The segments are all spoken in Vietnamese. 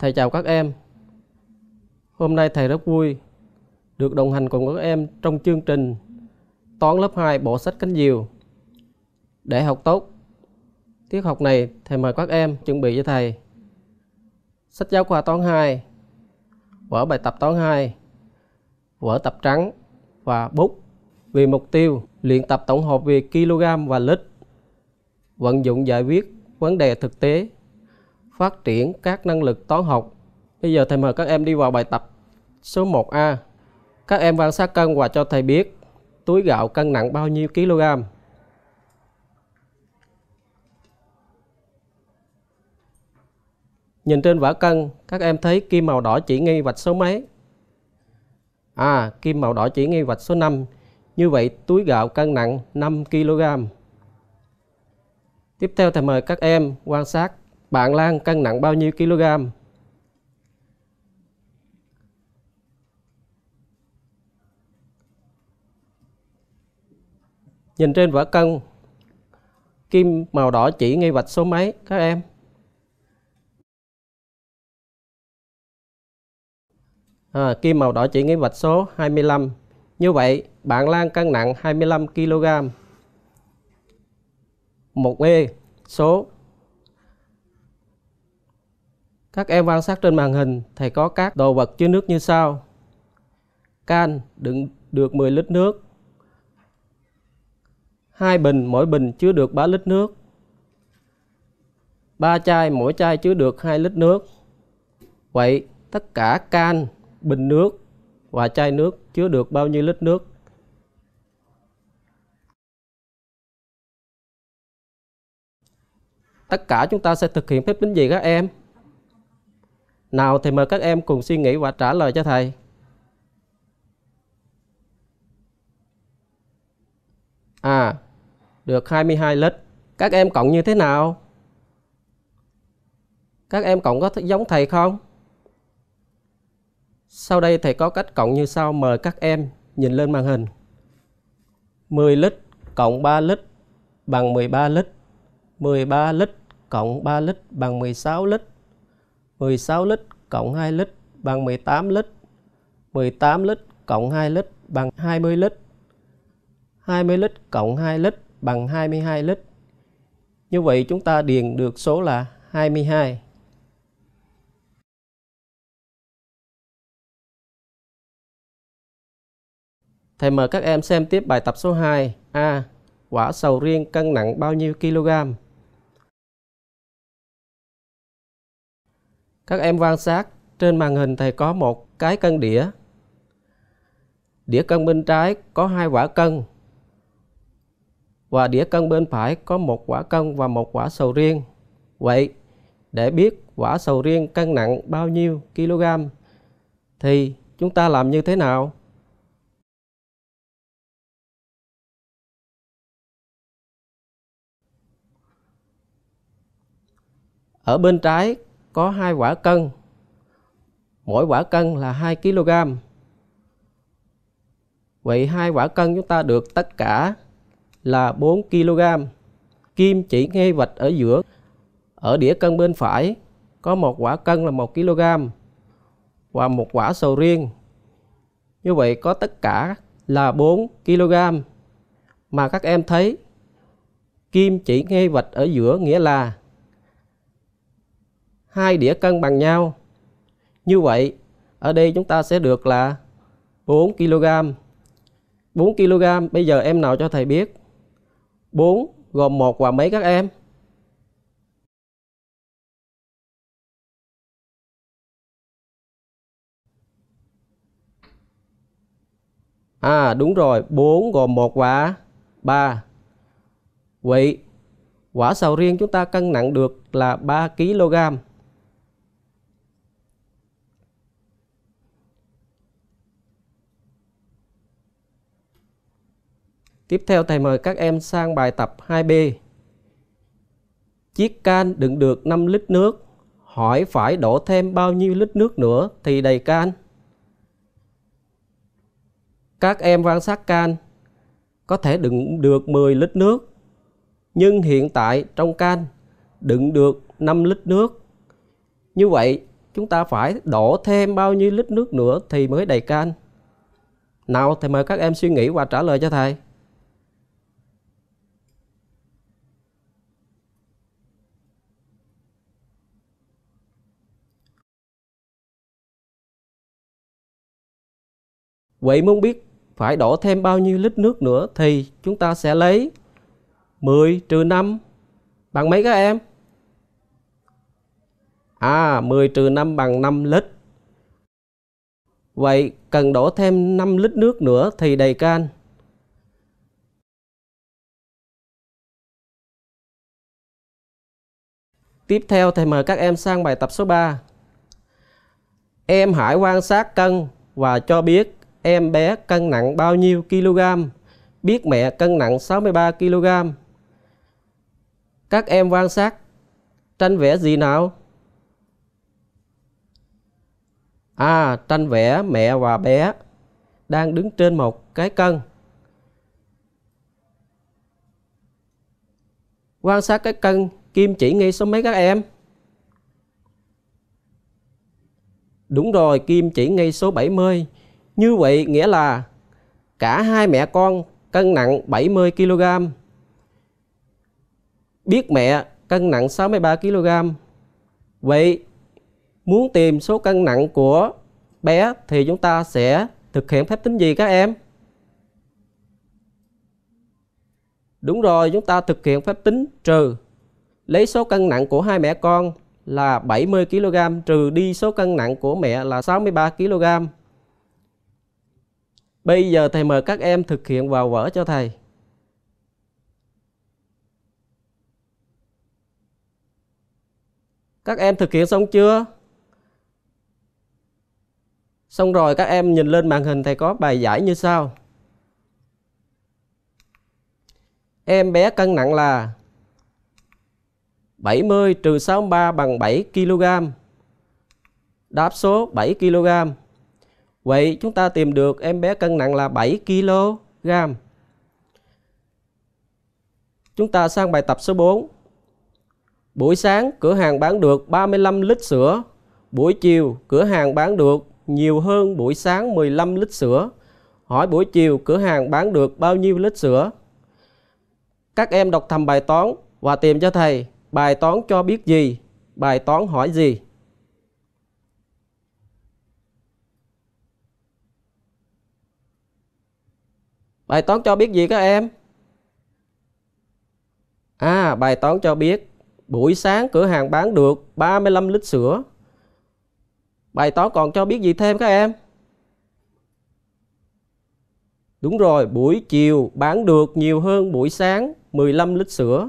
Thầy chào các em. Hôm nay thầy rất vui được đồng hành cùng các em trong chương trình Toán lớp 2 bộ sách cánh diều. Để học tốt, tiết học này thầy mời các em chuẩn bị cho thầy sách giáo khoa toán 2, vở bài tập toán 2, vở tập trắng và bút vì mục tiêu luyện tập tổng hợp về kg và lít, vận dụng giải quyết vấn đề thực tế phát triển các năng lực toán học. Bây giờ thầy mời các em đi vào bài tập số 1A. Các em quan sát cân và cho thầy biết túi gạo cân nặng bao nhiêu kg. Nhìn trên vở cân, các em thấy kim màu đỏ chỉ ngay vạch số mấy? À, kim màu đỏ chỉ ngay vạch số 5. Như vậy túi gạo cân nặng 5 kg. Tiếp theo thầy mời các em quan sát bạn Lan cân nặng bao nhiêu kg? Nhìn trên vở cân, kim màu đỏ chỉ ngay vạch số mấy các em? À, kim màu đỏ chỉ ngay vạch số 25. Như vậy, bạn Lan cân nặng 25 kg. 1E số các em quan sát trên màn hình, thầy có các đồ vật chứa nước như sau. Can đựng được 10 lít nước. Hai bình, mỗi bình chứa được 3 lít nước. Ba chai, mỗi chai chứa được 2 lít nước. Vậy, tất cả can, bình nước và chai nước chứa được bao nhiêu lít nước? Tất cả chúng ta sẽ thực hiện phép tính gì các em? Nào thì mời các em cùng suy nghĩ và trả lời cho thầy. À, được 22 lít. Các em cộng như thế nào? Các em cộng có giống thầy không? Sau đây thầy có cách cộng như sau mời các em nhìn lên màn hình. 10 lít cộng 3 lít bằng 13 lít. 13 lít cộng 3 lít bằng 16 lít. 16 lít cộng 2 lít bằng 18 lít. 18 lít cộng 2 lít bằng 20 lít. 20 lít cộng 2 lít bằng 22 lít. Như vậy chúng ta điền được số là 22. Thầy mời các em xem tiếp bài tập số 2. A. Quả sầu riêng cân nặng bao nhiêu kg? Các em quan sát trên màn hình thầy có một cái cân đĩa. Đĩa cân bên trái có hai quả cân và đĩa cân bên phải có một quả cân và một quả sầu riêng. Vậy để biết quả sầu riêng cân nặng bao nhiêu kg thì chúng ta làm như thế nào? Ở bên trái có hai quả cân mỗi quả cân là 2 kg vậy hai quả cân chúng ta được tất cả là 4 kg kim chỉ ngay vạch ở giữa ở đĩa cân bên phải có một quả cân là 1 kg và một quả sầu riêng như vậy có tất cả là 4 kg mà các em thấy kim chỉ ngay vạch ở giữa nghĩa là hai đĩa cân bằng nhau. Như vậy, ở đây chúng ta sẽ được là 4 kg. 4 kg, bây giờ em nào cho thầy biết? 4 gồm một và mấy các em? À đúng rồi, 4 gồm một quả 3. Vậy quả sầu riêng chúng ta cân nặng được là 3 kg. Tiếp theo thầy mời các em sang bài tập 2B. Chiếc can đựng được 5 lít nước, hỏi phải đổ thêm bao nhiêu lít nước nữa thì đầy can? Các em quan sát can có thể đựng được 10 lít nước, nhưng hiện tại trong can đựng được 5 lít nước. Như vậy, chúng ta phải đổ thêm bao nhiêu lít nước nữa thì mới đầy can? Nào, thầy mời các em suy nghĩ và trả lời cho thầy. Vậy muốn biết phải đổ thêm bao nhiêu lít nước nữa thì chúng ta sẽ lấy 10 trừ 5 bằng mấy các em? À, 10 trừ 5 bằng 5 lít. Vậy cần đổ thêm 5 lít nước nữa thì đầy can. Tiếp theo thầy mời các em sang bài tập số 3. Em hãy quan sát cân và cho biết Em bé cân nặng bao nhiêu kg? Biết mẹ cân nặng 63 kg. Các em quan sát tranh vẽ gì nào? À, tranh vẽ mẹ và bé đang đứng trên một cái cân. Quan sát cái cân, Kim chỉ ngay số mấy các em? Đúng rồi, Kim chỉ ngay số 70. Như vậy nghĩa là cả hai mẹ con cân nặng 70 kg. Biết mẹ cân nặng 63 kg. Vậy muốn tìm số cân nặng của bé thì chúng ta sẽ thực hiện phép tính gì các em? Đúng rồi, chúng ta thực hiện phép tính trừ lấy số cân nặng của hai mẹ con là 70 kg trừ đi số cân nặng của mẹ là 63 kg. Bây giờ thầy mời các em thực hiện vào vở cho thầy. Các em thực hiện xong chưa? Xong rồi các em nhìn lên màn hình thầy có bài giải như sau. Em bé cân nặng là 70 trừ 63 bằng 7 kg. Đáp số 7 kg. Vậy chúng ta tìm được em bé cân nặng là 7 kg. Chúng ta sang bài tập số 4. Buổi sáng cửa hàng bán được 35 lít sữa. Buổi chiều cửa hàng bán được nhiều hơn buổi sáng 15 lít sữa. Hỏi buổi chiều cửa hàng bán được bao nhiêu lít sữa? Các em đọc thầm bài toán và tìm cho thầy bài toán cho biết gì, bài toán hỏi gì. Bài toán cho biết gì các em? À, bài toán cho biết buổi sáng cửa hàng bán được 35 lít sữa. Bài toán còn cho biết gì thêm các em? Đúng rồi, buổi chiều bán được nhiều hơn buổi sáng 15 lít sữa.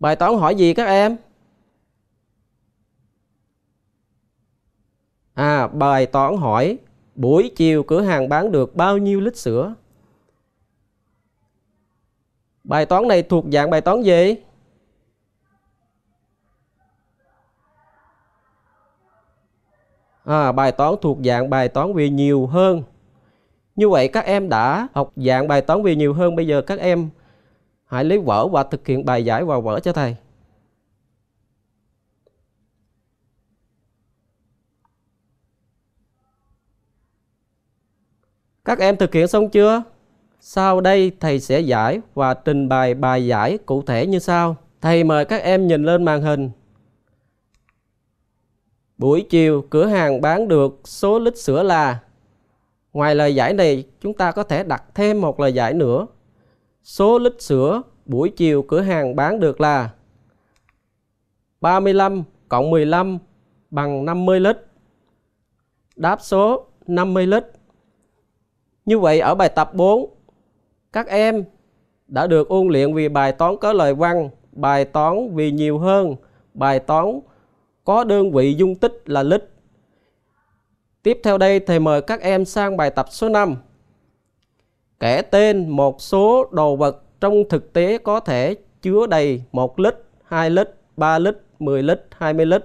Bài toán hỏi gì các em? À, bài toán hỏi buổi chiều cửa hàng bán được bao nhiêu lít sữa? Bài toán này thuộc dạng bài toán gì? À, bài toán thuộc dạng bài toán về nhiều hơn. Như vậy các em đã học dạng bài toán về nhiều hơn. Bây giờ các em hãy lấy vở và thực hiện bài giải vào vở cho thầy. Các em thực hiện xong chưa? Sau đây thầy sẽ giải và trình bày bài giải cụ thể như sau. Thầy mời các em nhìn lên màn hình. Buổi chiều cửa hàng bán được số lít sữa là Ngoài lời giải này chúng ta có thể đặt thêm một lời giải nữa. Số lít sữa buổi chiều cửa hàng bán được là 35 cộng 15 bằng 50 lít. Đáp số 50 lít. Như vậy ở bài tập 4, các em đã được ôn luyện vì bài toán có lời văn, bài toán vì nhiều hơn, bài toán có đơn vị dung tích là lít. Tiếp theo đây thầy mời các em sang bài tập số 5. Kể tên một số đồ vật trong thực tế có thể chứa đầy 1 lít, 2 lít, 3 lít, 10 lít, 20 lít.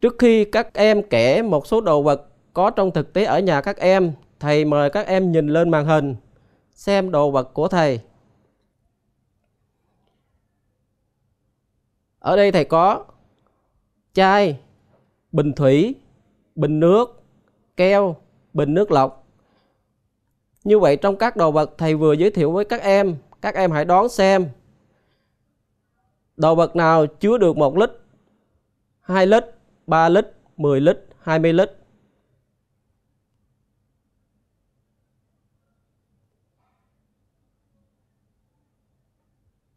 Trước khi các em kể một số đồ vật có trong thực tế ở nhà các em, thầy mời các em nhìn lên màn hình, xem đồ vật của thầy. Ở đây thầy có chai, bình thủy, bình nước, keo, bình nước lọc. Như vậy trong các đồ vật thầy vừa giới thiệu với các em, các em hãy đoán xem đồ vật nào chứa được 1 lít, 2 lít, 3 lít, 10 lít, 20 lít.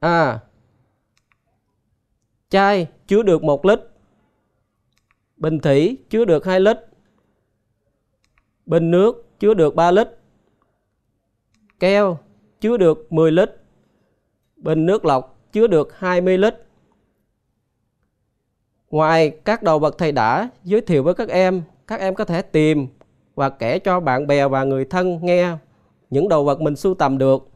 à, chai chứa được 1 lít bình thủy chứa được 2 lít bình nước chứa được 3 lít keo chứa được 10 lít bình nước lọc chứa được 20 lít ngoài các đồ vật thầy đã giới thiệu với các em các em có thể tìm và kể cho bạn bè và người thân nghe những đồ vật mình sưu tầm được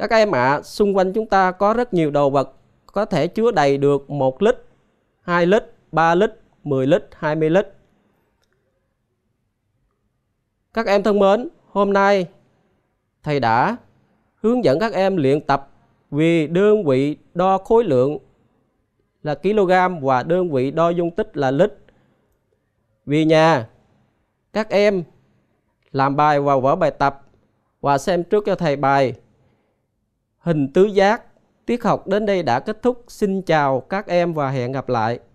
các em ạ, à, xung quanh chúng ta có rất nhiều đồ vật có thể chứa đầy được 1 lít, 2 lít, 3 lít, 10 lít, 20 lít. Các em thân mến, hôm nay thầy đã hướng dẫn các em luyện tập vì đơn vị đo khối lượng là kg và đơn vị đo dung tích là lít. Vì nhà, các em làm bài vào vở bài tập và xem trước cho thầy bài hình tứ giác. Tiết học đến đây đã kết thúc. Xin chào các em và hẹn gặp lại.